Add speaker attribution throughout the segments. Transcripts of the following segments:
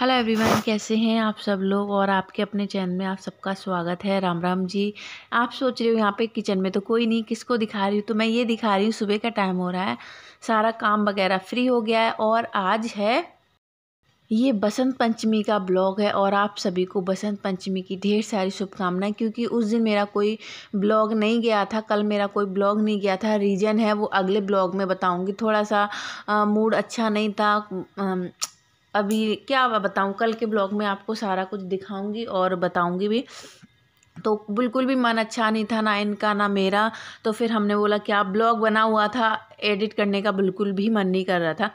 Speaker 1: Hello everyone कैसे हैं आप सब लोग और आपके अपने चैनल में आप सबका स्वागत है राम राम जी आप सोच रहे हो यहाँ पे किचन में तो कोई नहीं किसको दिखा रही हूँ तो मैं ये दिखा रही हूँ सुबह का टाइम हो रहा है सारा काम वगैरह फ्री हो गया है और आज है ये बसंत पंचमी का ब्लॉग है और आप सभी को बसंत पंचमी की ढेर सारी शुभकामनाएं क्योंकि उस दिन मेरा कोई ब्लॉग नहीं गया था कल मेरा कोई ब्लॉग नहीं गया था रीज़न है वो अगले ब्लॉग में बताऊंगी थोड़ा सा मूड अच्छा नहीं था आ, अभी क्या बताऊँ कल के ब्लॉग में आपको सारा कुछ दिखाऊँगी और बताऊँगी भी तो बिल्कुल भी मन अच्छा नहीं था ना इनका ना मेरा तो फिर हमने बोला कि आप ब्लॉग बना हुआ था एडिट करने का बिल्कुल भी मन नहीं कर रहा था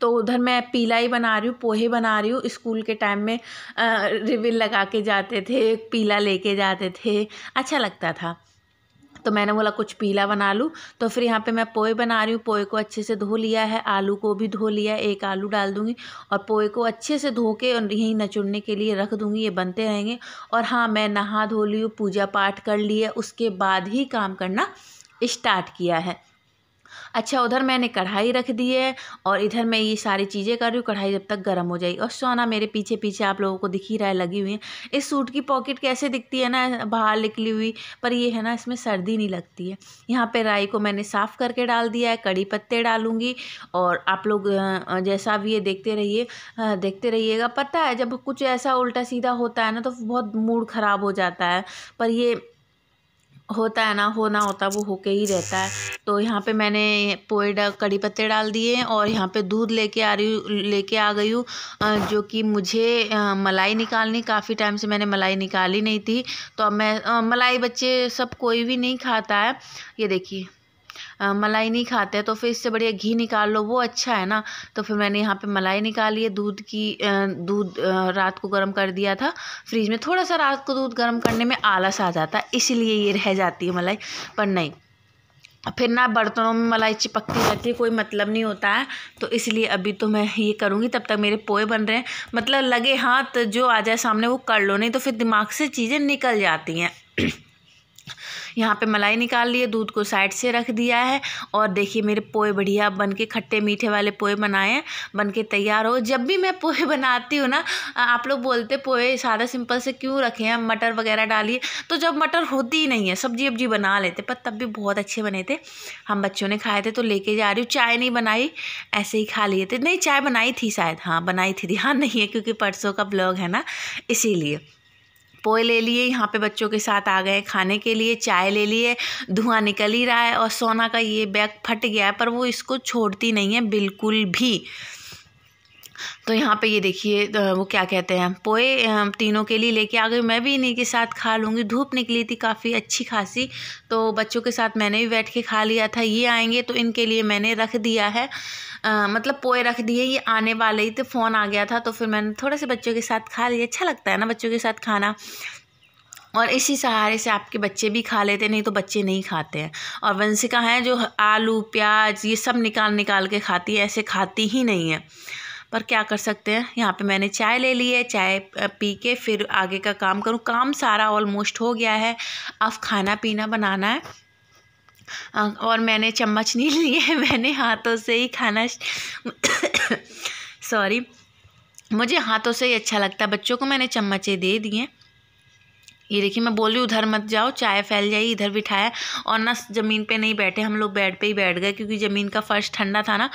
Speaker 1: तो उधर मैं पीला ही बना रही हूँ पोहे बना रही हूँ स्कूल के टाइम में रिविल लगा के जाते थे पीला लेके जाते थे अच्छा लगता था तो मैंने बोला कुछ पीला बना लूँ तो फिर यहाँ पे मैं पोए बना रही हूँ पोए को अच्छे से धो लिया है आलू को भी धो लिया एक आलू डाल दूँगी और पोए को अच्छे से धो के और यहीं नचुड़ने के लिए रख दूँगी ये बनते रहेंगे और हाँ मैं नहा धो ली हूँ पूजा पाठ कर ली है उसके बाद ही काम करना स्टार्ट किया है अच्छा उधर मैंने कढ़ाई रख दी है और इधर मैं ये सारी चीज़ें कर रही हूँ कढ़ाई जब तक गर्म हो जाएगी और सोना मेरे पीछे पीछे आप लोगों को दिख ही रहा है लगी हुई है इस सूट की पॉकेट कैसे दिखती है ना बाहर निकली हुई पर ये है ना इसमें सर्दी नहीं लगती है यहाँ पर राई को मैंने साफ़ करके डाल दिया है कड़ी पत्ते डालूँगी और आप लोग जैसा भी ये देखते रहिए देखते रहिएगा पता है जब कुछ ऐसा उल्टा सीधा होता है ना तो बहुत मूड ख़राब हो जाता है पर ये होता है ना हो ना होता वो होके ही रहता है तो यहाँ पे मैंने पोए कड़ी पत्ते डाल दिए और यहाँ पे दूध लेके आ रही लेके आ गई हूँ जो कि मुझे मलाई निकालनी काफ़ी टाइम से मैंने मलाई निकाली नहीं थी तो अब मैं मलाई बच्चे सब कोई भी नहीं खाता है ये देखिए मलाई नहीं खाते तो फिर इससे बढ़िया घी निकाल लो वो अच्छा है ना तो फिर मैंने यहाँ पे मलाई निकाली है दूध की दूध रात को गर्म कर दिया था फ्रिज में थोड़ा सा रात को दूध गर्म करने में आलस आ जाता है इसीलिए ये रह जाती है मलाई पर नहीं फिर ना बर्तनों में मलाई चिपकती रहती है कोई मतलब नहीं होता है तो इसलिए अभी तो मैं ये करूँगी तब तक मेरे पोए बन रहे हैं मतलब लगे हाथ जो आ जाए सामने वो कर लो नहीं तो फिर दिमाग से चीज़ें निकल जाती हैं यहाँ पे मलाई निकाल लिए दूध को साइड से रख दिया है और देखिए मेरे पोए बढ़िया बन के खट्टे मीठे वाले पोए बनाए बन के तैयार हो जब भी मैं पोहे बनाती हूँ ना आप लोग बोलते पोहे सादा सिंपल से क्यों रखे हैं मटर वगैरह डालिए तो जब मटर होती ही नहीं है सब्जी वब्जी बना लेते पर तब भी बहुत अच्छे बने थे हम बच्चों ने खाए थे तो लेके जा रही हूँ चाय नहीं बनाई ऐसे ही खा लिए थे नहीं चाय बनाई थी शायद हाँ बनाई थी ध्यान नहीं है क्योंकि परसों का ब्लॉग है ना इसीलिए पोए ले लिए यहाँ पे बच्चों के साथ आ गए खाने के लिए चाय ले लिए धुआं निकल ही रहा है और सोना का ये बैग फट गया है पर वो इसको छोड़ती नहीं है बिल्कुल भी तो यहाँ पे ये देखिए तो वो क्या कहते हैं पोए तीनों के लिए लेके आ गई मैं भी इन्हीं के साथ खा लूँगी धूप निकली थी काफ़ी अच्छी खासी तो बच्चों के साथ मैंने भी बैठ के खा लिया था ये आएंगे तो इनके लिए मैंने रख दिया है आ, मतलब पोए रख दिए ये आने वाले ही तो फ़ोन आ गया था तो फिर मैंने थोड़े से बच्चों के साथ खा लिया अच्छा लगता है ना बच्चों के साथ खाना और इसी सहारे से आपके बच्चे भी खा लेते नहीं तो बच्चे नहीं खाते हैं और वंशिका हैं जो आलू प्याज ये सब निकाल निकाल के खाती है ऐसे खाती ही नहीं है पर क्या कर सकते हैं यहाँ पे मैंने चाय ले ली है चाय पी के फिर आगे का काम करूँ काम सारा ऑलमोस्ट हो गया है अब खाना पीना बनाना है और मैंने चम्मच नहीं लिए है मैंने हाथों से ही खाना सॉरी मुझे हाथों से ही अच्छा लगता है बच्चों को मैंने चम्मचे दे दिए ये देखिए मैं बोल रही उधर मत जाओ चाय फैल जाए इधर बिठाया और ना ज़मीन पे नहीं बैठे हम लोग बेड पे ही बैठ गए क्योंकि ज़मीन का फर्श ठंडा था ना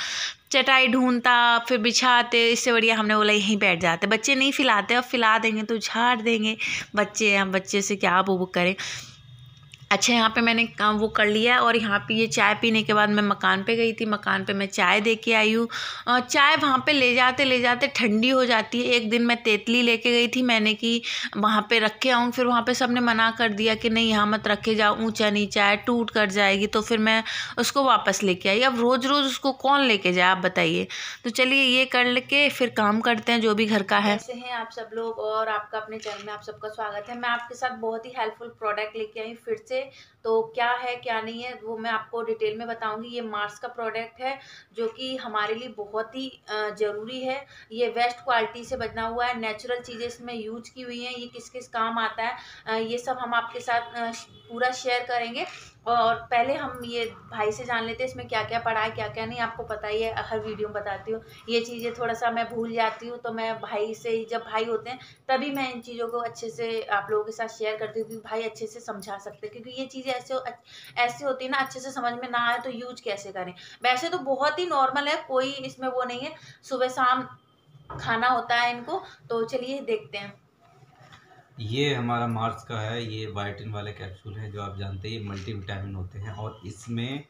Speaker 1: चटाई ढूंढता फिर बिछाते इससे बढ़िया हमने बोला यहीं बैठ जाते बच्चे नहीं फिलाते अब फिला देंगे तो झाड़ देंगे बच्चे हम बच्चे से क्या बुबुक करें अच्छा यहाँ पे मैंने काम वो कर लिया और यहाँ पे ये चाय पीने के बाद मैं मकान पे गई थी मकान पे मैं चाय दे के आई हूँ चाय वहाँ पे ले जाते ले जाते ठंडी हो जाती है एक दिन मैं तेतली लेके गई थी मैंने कि वहाँ पे रख के आऊँ फिर वहाँ पे सबने मना कर दिया कि नहीं यहाँ मत रखे जाओ ऊँचा नीचा है टूट कर जाएगी तो फिर मैं उसको वापस लेके आई अब रोज़ रोज़ उसको कौन लेके जाए आप बताइए तो चलिए ये कर के फिर काम करते हैं जो भी घर का है ऐसे हैं आप सब लोग और आपका अपने चैनल में आप सबका स्वागत है मैं आपके साथ बहुत ही हेल्पफुल प्रोडक्ट लेके आई फिर से से तो क्या है क्या नहीं है वो मैं आपको डिटेल में बताऊंगी ये मार्स का प्रोडक्ट है जो कि हमारे लिए बहुत ही ज़रूरी है ये वेस्ट क्वालिटी से बना हुआ है नेचुरल चीज़ें इसमें यूज की हुई हैं ये किस किस काम आता है ये सब हम आपके साथ पूरा शेयर करेंगे और पहले हम ये भाई से जान लेते हैं इसमें क्या क्या पढ़ा है क्या क्या नहीं आपको पता ही है हर वीडियो में बताती हूँ ये चीज़ें थोड़ा सा मैं भूल जाती हूँ तो मैं भाई से ही जब भाई होते हैं तभी मैं इन चीज़ों को अच्छे से आप लोगों के साथ शेयर करती हूँ क्योंकि भाई अच्छे से समझा सकते हैं क्योंकि ये चीज़ें ऐसे ऐसी होती है ना अच्छे से समझ में ना आए तो यूज कैसे करें वैसे तो बहुत ही नॉर्मल है कोई इसमें वो नहीं है सुबह शाम खाना होता है इनको तो चलिए देखते हैं
Speaker 2: ये हमारा मार्स का है ये वाइटिन वाले कैप्सूल है जो आप जानते हैं ये मल्टी विटामिन होते हैं और इसमें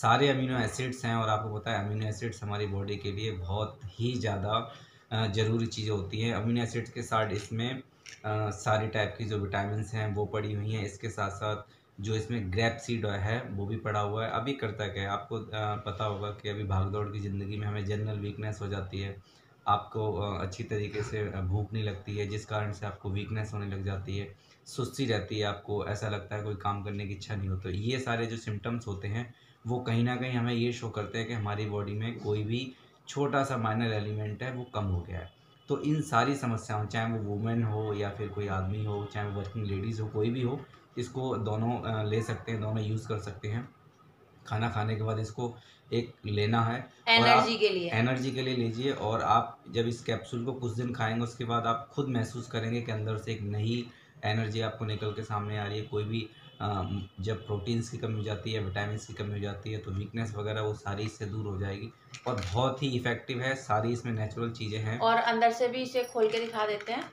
Speaker 2: सारे अमीनो एसिड्स हैं और आपको पता है अमीनो एसिड्स हमारी बॉडी के लिए बहुत ही ज़्यादा ज़रूरी चीज़ें होती हैं अमीनो एसिड्स के साथ इसमें सारे टाइप की जो विटामिन हैं वो पड़ी हुई हैं इसके साथ साथ जो इसमें ग्रैप सीड है वो भी पड़ा हुआ है अभी करता क्या है आपको पता होगा कि अभी भागदौड़ की ज़िंदगी में हमें जनरल वीकनेस हो जाती है आपको अच्छी तरीके से भूख नहीं लगती है जिस कारण से आपको वीकनेस होने लग जाती है सुस्ती रहती है आपको ऐसा लगता है कोई काम करने की इच्छा नहीं होती तो ये सारे जो सिम्टम्स होते हैं वो कहीं ना कहीं हमें ये शो करते हैं कि हमारी बॉडी में कोई भी छोटा सा माइनर एलिमेंट है वो कम हो गया है तो इन सारी समस्याओं चाहे वो वुमेन हो या फिर कोई आदमी हो चाहे वो वर्किंग लेडीज़ हो कोई भी हो इसको दोनों ले सकते हैं दोनों यूज़ कर सकते हैं खाना खाने के बाद इसको एक लेना है एनर्जी के लिए एनर्जी के लिए लीजिए और आप जब इस कैप्सूल को कुछ दिन खाएंगे उसके बाद आप खुद महसूस करेंगे कि अंदर से एक नई एनर्जी आपको निकल के सामने आ रही है कोई भी जब प्रोटीन्स की कमी हो जाती है विटामिन की कमी हो जाती है तो वीकनेस वगैरह वो सारी इससे दूर हो जाएगी और बहुत ही इफेक्टिव है सारी इसमें नेचुरल चीज़ें हैं और
Speaker 1: अंदर से भी इसे खोल के दिखा देते हैं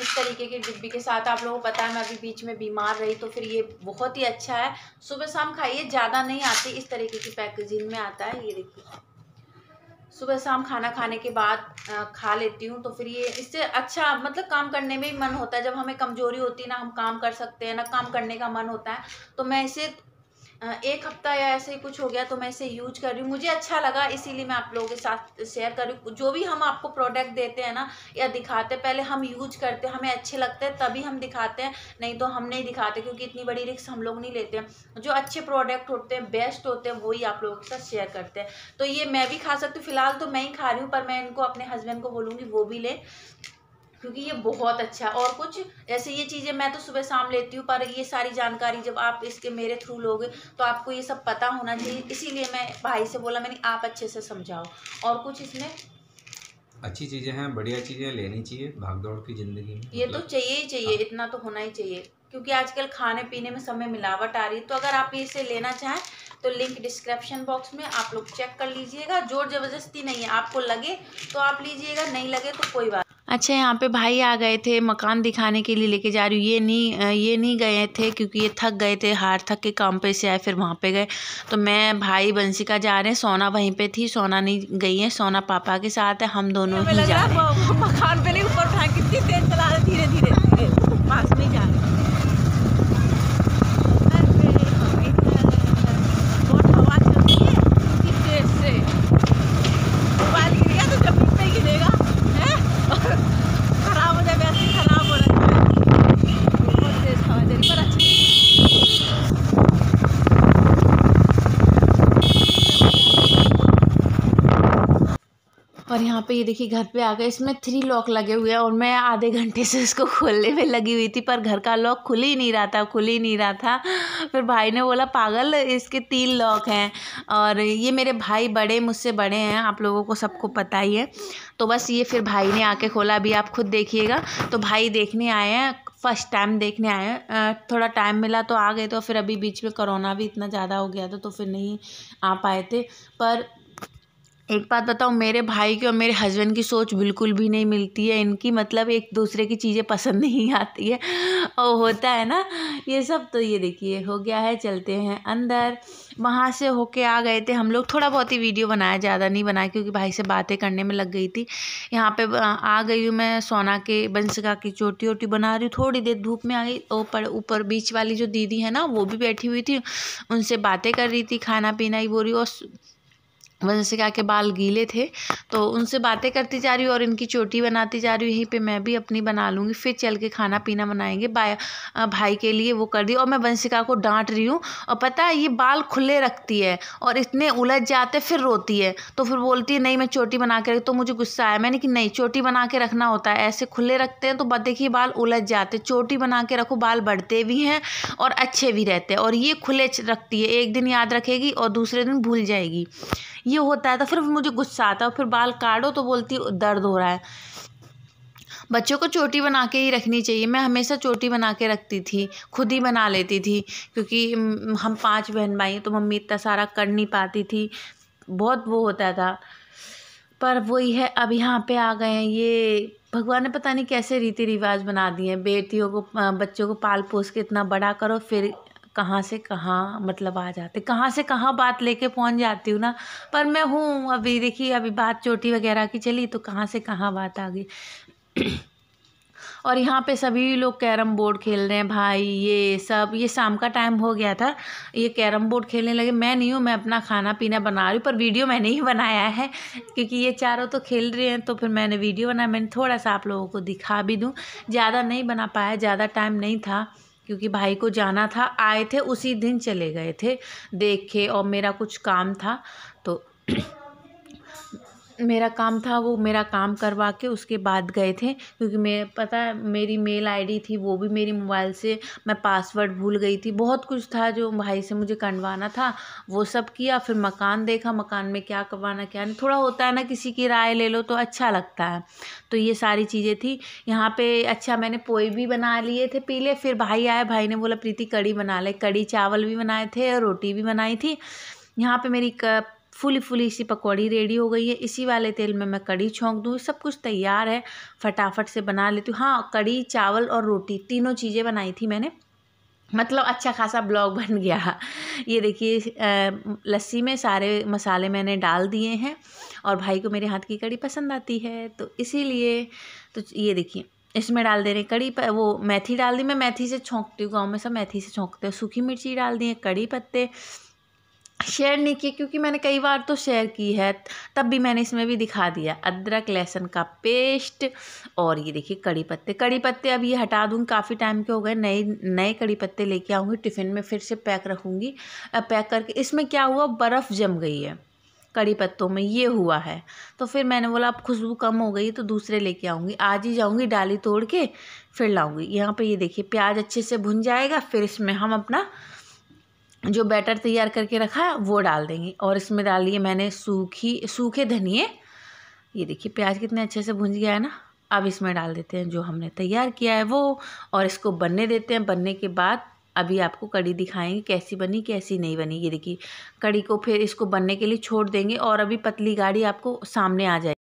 Speaker 1: इस तरीके की डिब्बी के साथ आप लोगों को पता है मैं अभी बीच में बीमार रही तो फिर ये बहुत ही अच्छा है सुबह शाम खाइए ज़्यादा नहीं आती इस तरीके की पैकेजिंग में आता है ये देखिए सुबह शाम खाना खाने के बाद खा लेती हूँ तो फिर ये इससे अच्छा मतलब काम करने में ही मन होता है जब हमें कमज़ोरी होती है ना हम काम कर सकते हैं ना काम करने का मन होता है तो मैं इसे एक हफ्ता या ऐसे ही कुछ हो गया तो मैं इसे यूज कर रही हूँ मुझे अच्छा लगा इसीलिए मैं आप लोगों के साथ शेयर कर रही हूँ जो भी हम आपको प्रोडक्ट देते हैं ना या दिखाते पहले हम यूज करते हैं हमें अच्छे लगते हैं तभी हम दिखाते हैं नहीं तो हम नहीं दिखाते क्योंकि इतनी बड़ी रिक्स हम लोग नहीं लेते हैं जो अच्छे प्रोडक्ट होते हैं बेस्ट होते हैं वही आप लोगों के साथ शेयर करते हैं तो ये मैं भी खा सकती हूँ फिलहाल तो मैं ही खा रही हूँ पर मैं इनको अपने हस्बैंड को बोलूँगी वो भी ले क्योंकि ये बहुत अच्छा है और कुछ ऐसे ये चीज़ें मैं तो सुबह शाम लेती हूँ पर ये सारी जानकारी जब आप इसके मेरे थ्रू लोगे तो आपको ये सब पता होना चाहिए इसीलिए मैं भाई से बोला मैंने आप अच्छे से समझाओ और कुछ इसमें
Speaker 2: अच्छी चीज़ें हैं बढ़िया चीज़ें लेनी चाहिए भाग दौड़ की ज़िंदगी में ये तो मतलब
Speaker 1: चाहिए ही चाहिए हाँ। इतना तो होना ही चाहिए क्योंकि आजकल खाने पीने में समय मिलावट आ रही है तो अगर आप इसे लेना चाहें तो लिंक डिस्क्रिप्शन बॉक्स में आप लोग चेक कर लीजिएगा जोर ज़बरदस्ती नहीं है आपको लगे तो आप लीजिएगा नहीं लगे तो कोई बात अच्छा यहाँ पे भाई आ गए थे मकान दिखाने के लिए लेके जा रही हूँ ये नहीं ये नहीं गए थे क्योंकि ये थक गए थे हार थक के काम पे से आए फिर वहाँ पे गए तो मैं भाई बंसिका जा रहे हैं सोना वहीं पे थी सोना नहीं गई है सोना पापा के साथ है हम दोनों ही जा रहे हैं मकान पे और यहाँ पे ये देखिए घर पे आ गए इसमें थ्री लॉक लगे हुए हैं और मैं आधे घंटे से इसको खोलने में लगी हुई थी पर घर का लॉक खुल ही नहीं रहा था खुल ही नहीं रहा था फिर भाई ने बोला पागल इसके तीन लॉक हैं और ये मेरे भाई बड़े मुझसे बड़े हैं आप लोगों को सबको पता ही है तो बस ये फिर भाई ने आके खोला अभी आप खुद देखिएगा तो भाई देखने आए हैं फर्स्ट टाइम देखने आए हैं थोड़ा टाइम मिला तो आ गए तो फिर अभी बीच में कोरोना भी इतना ज़्यादा हो गया था तो फिर नहीं आ पाए थे पर एक बात बताऊँ मेरे भाई की और मेरे हस्बैंड की सोच बिल्कुल भी नहीं मिलती है इनकी मतलब एक दूसरे की चीज़ें पसंद नहीं आती है और होता है ना ये सब तो ये देखिए हो गया है चलते हैं अंदर वहाँ से होके आ गए थे हम लोग थोड़ा बहुत ही वीडियो बनाया ज़्यादा नहीं बनाया क्योंकि भाई से बातें करने में लग गई थी यहाँ पे आ गई हूँ मैं सोना के बंसिका की चोटी वोटी बना रही हूँ थोड़ी देर धूप में आ गई ऊपर ऊपर बीच वाली जो दीदी है ना वो भी बैठी हुई थी उनसे बातें कर रही थी खाना पीना ही बोल रही और वंशिका क्या के बाल गीले थे तो उनसे बातें करती जा रही हूँ और इनकी चोटी बनाती जा रही हूँ यहीं पे मैं भी अपनी बना लूँगी फिर चल के खाना पीना बनाएंगे बाय भाई के लिए वो कर दी और मैं वंशिका को डांट रही हूँ और पता है ये बाल खुले रखती है और इतने उलझ जाते फिर रोती है तो फिर बोलती है नहीं मैं चोटी बना के तो मुझे गुस्सा आया मैंने कि नहीं चोटी बना के रखना होता है ऐसे खुले रखते हैं तो देखिए बाल उलझ जाते चोटी बना के रखो बाल बढ़ते भी हैं और अच्छे भी रहते हैं और ये खुले रखती है एक दिन याद रखेगी और दूसरे दिन भूल जाएगी ये होता है तो फिर मुझे गुस्सा आता है फिर बाल काटो तो बोलती दर्द हो रहा है बच्चों को चोटी बना के ही रखनी चाहिए मैं हमेशा चोटी बना के रखती थी खुद ही बना लेती थी क्योंकि हम पांच बहन भाई तो मम्मी इतना सारा कर नहीं पाती थी बहुत वो होता था पर वही है अब यहाँ पे आ गए हैं ये भगवान ने पता नहीं कैसे रीति रिवाज बना दिए हैं बेटियों को बच्चों को पाल पोस के इतना बड़ा करो फिर कहाँ से कहाँ मतलब आ जाते कहाँ से कहाँ बात लेके पहुँच जाती हूँ ना पर मैं हूँ अभी देखिए अभी बात चोटी वगैरह की चली तो कहाँ से कहाँ बात आ गई और यहाँ पे सभी लोग कैरम बोर्ड खेल रहे हैं भाई ये सब ये शाम का टाइम हो गया था ये कैरम बोर्ड खेलने लगे मैं नहीं हूँ मैं अपना खाना पीना बना रही हूँ पर वीडियो मैंने ही बनाया है क्योंकि ये चारों तो खेल रहे हैं तो फिर मैंने वीडियो बनाया मैंने थोड़ा सा आप लोगों को दिखा भी दूँ ज़्यादा नहीं बना पाया ज़्यादा टाइम नहीं था क्योंकि भाई को जाना था आए थे उसी दिन चले गए थे देख के और मेरा कुछ काम था तो मेरा काम था वो मेरा काम करवा के उसके बाद गए थे क्योंकि मैं पता है मेरी मेल आई डी थी वो भी मेरी मोबाइल से मैं पासवर्ड भूल गई थी बहुत कुछ था जो भाई से मुझे करवाना था वो सब किया फिर मकान देखा मकान में क्या करवाना क्या नहीं थोड़ा होता है ना किसी की राय ले लो तो अच्छा लगता है तो ये सारी चीज़ें थी यहाँ पर अच्छा मैंने पोए भी बना लिए थे पीले फिर भाई आए भाई ने बोला प्रीति कड़ी बना ले कड़ी चावल भी बनाए थे और रोटी भी बनाई थी यहाँ पे मेरी फुली फुली सी पकौड़ी रेडी हो गई है इसी वाले तेल में मैं कड़ी छोंक दूँ सब कुछ तैयार है फटाफट से बना लेती हूँ हाँ कड़ी चावल और रोटी तीनों चीज़ें बनाई थी मैंने मतलब अच्छा खासा ब्लॉग बन गया ये देखिए लस्सी में सारे मसाले मैंने डाल दिए हैं और भाई को मेरे हाथ की कड़ी पसंद आती है तो इसीलिए तो ये देखिए इसमें डाल दे रहे कड़ी पर वो मेथी डाल दी मैं मेथी से छोंकती हूँ गाँव में सब मेथी से छोंकते हैं सूखी मिर्ची डाल दी है कड़ी पत्ते शेयर नहीं किया क्योंकि मैंने कई बार तो शेयर की है तब भी मैंने इसमें भी दिखा दिया अदरक लहसुन का पेस्ट और ये देखिए कड़ी पत्ते कड़ी पत्ते अब ये हटा दूँगी काफ़ी टाइम के हो गए नए नए कड़ी पत्ते लेके आऊँगी टिफ़िन में फिर से पैक रखूँगी पैक करके इसमें क्या हुआ बर्फ़ जम गई है कड़ी पत्तों में ये हुआ है तो फिर मैंने बोला अब खुशबू कम हो गई तो दूसरे लेके आऊँगी आज ही जाऊँगी डाली तोड़ के फिर लाऊँगी यहाँ पर ये देखिए प्याज अच्छे से भुन जाएगा फिर इसमें हम अपना जो बैटर तैयार करके रखा है वो डाल देंगे और इसमें डाल दिए मैंने सूखी सूखे धनिए ये देखिए प्याज कितने अच्छे से भूंज गया है ना अब इसमें डाल देते हैं जो हमने तैयार किया है वो और इसको बनने देते हैं बनने के बाद अभी आपको कड़ी दिखाएंगे कैसी बनी कैसी नहीं बनी ये देखिए कड़ी को फिर इसको बनने के लिए छोड़ देंगे और अभी पतली गाड़ी आपको सामने आ जाएगी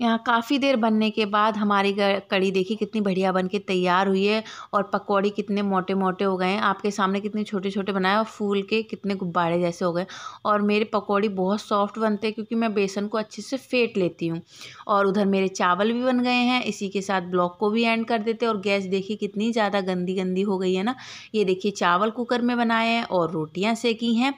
Speaker 1: यहाँ काफ़ी देर बनने के बाद हमारी कड़ी देखिए कितनी बढ़िया बन के तैयार हुई है और पकौड़ी कितने मोटे मोटे हो गए हैं आपके सामने कितने छोटे छोटे बनाए और फूल के कितने गुब्बारे जैसे हो गए और मेरे पकौड़ी बहुत सॉफ्ट बनते हैं क्योंकि मैं बेसन को अच्छे से फेंट लेती हूँ और उधर मेरे चावल भी बन गए हैं इसी के साथ ब्लॉक को भी एंड कर देते और गैस देखिए कितनी ज़्यादा गंदी गंदी हो गई है ना ये देखिए चावल कुकर में बनाए हैं और रोटियाँ सेकी हैं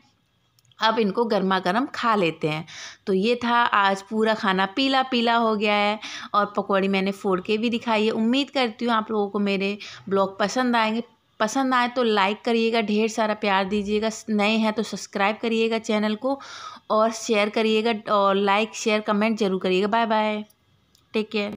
Speaker 1: अब इनको गर्मा गर्म खा लेते हैं तो ये था आज पूरा खाना पीला पीला हो गया है और पकौड़ी मैंने फोड़ के भी दिखाई है उम्मीद करती हूँ आप लोगों को मेरे ब्लॉग पसंद आएंगे पसंद आए तो लाइक करिएगा ढेर सारा प्यार दीजिएगा नए हैं तो सब्सक्राइब करिएगा चैनल को और शेयर करिएगा और लाइक शेयर कमेंट ज़रूर करिएगा बाय बाय टेक केयर